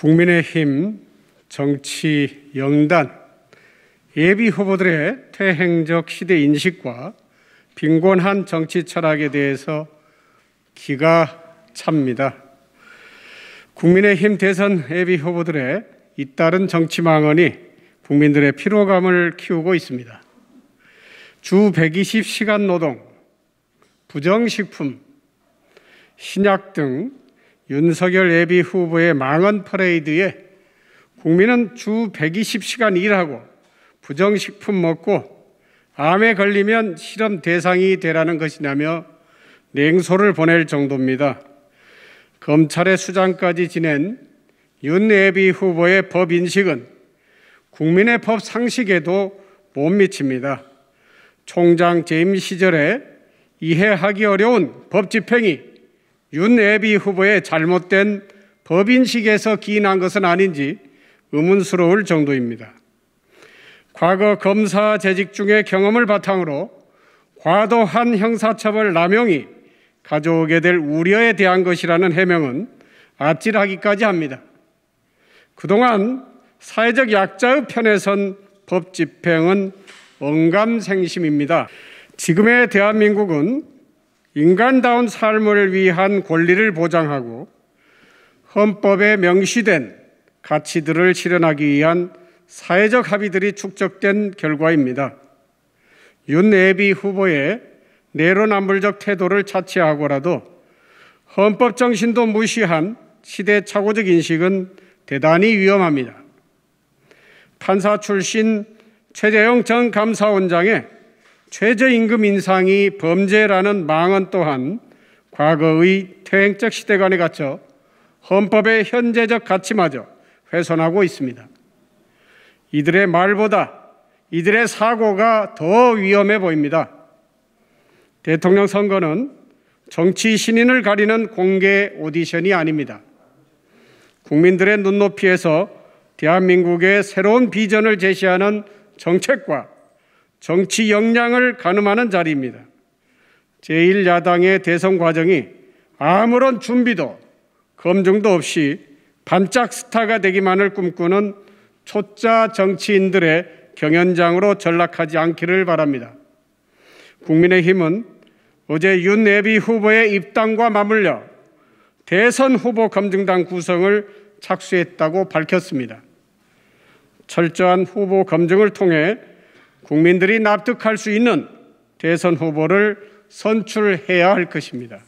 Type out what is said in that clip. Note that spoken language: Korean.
국민의힘 정치 영단 예비 후보들의 퇴행적 시대 인식과 빈곤한 정치 철학에 대해서 기가 찹니다. 국민의힘 대선 예비 후보들의 잇따른 정치 망언이 국민들의 피로감을 키우고 있습니다. 주 120시간 노동, 부정식품, 신약 등 윤석열 예비 후보의 망언 퍼레이드에 국민은 주 120시간 일하고 부정식품 먹고 암에 걸리면 실험 대상이 되라는 것이냐며 냉소를 보낼 정도입니다. 검찰의 수장까지 지낸 윤 예비 후보의 법 인식은 국민의 법 상식에도 못 미칩니다. 총장 재임 시절에 이해하기 어려운 법 집행이 윤애비 후보의 잘못된 법인식에서 기인한 것은 아닌지 의문스러울 정도입니다. 과거 검사 재직 중의 경험을 바탕으로 과도한 형사처벌 남용이 가져오게 될 우려에 대한 것이라는 해명은 아찔하기까지 합니다. 그동안 사회적 약자의 편에 선법 집행은 언감생심입니다. 지금의 대한민국은 인간다운 삶을 위한 권리를 보장하고 헌법에 명시된 가치들을 실현하기 위한 사회적 합의들이 축적된 결과입니다. 윤 예비 후보의 내로남불적 태도를 차치하고라도 헌법 정신도 무시한 시대착오적 인식은 대단히 위험합니다. 판사 출신 최재영전 감사원장의 최저임금 인상이 범죄라는 망언 또한 과거의 퇴행적 시대관에 갇혀 헌법의 현재적 가치마저 훼손하고 있습니다. 이들의 말보다 이들의 사고가 더 위험해 보입니다. 대통령 선거는 정치 신인을 가리는 공개 오디션이 아닙니다. 국민들의 눈높이에서 대한민국의 새로운 비전을 제시하는 정책과 정치 역량을 가늠하는 자리입니다. 제1야당의 대선 과정이 아무런 준비도 검증도 없이 반짝 스타가 되기만을 꿈꾸는 초짜 정치인들의 경연장으로 전락하지 않기를 바랍니다. 국민의힘은 어제 윤내비 후보의 입당과 맞물려 대선 후보 검증단 구성을 착수했다고 밝혔습니다. 철저한 후보 검증을 통해 국민들이 납득할 수 있는 대선 후보를 선출해야 할 것입니다.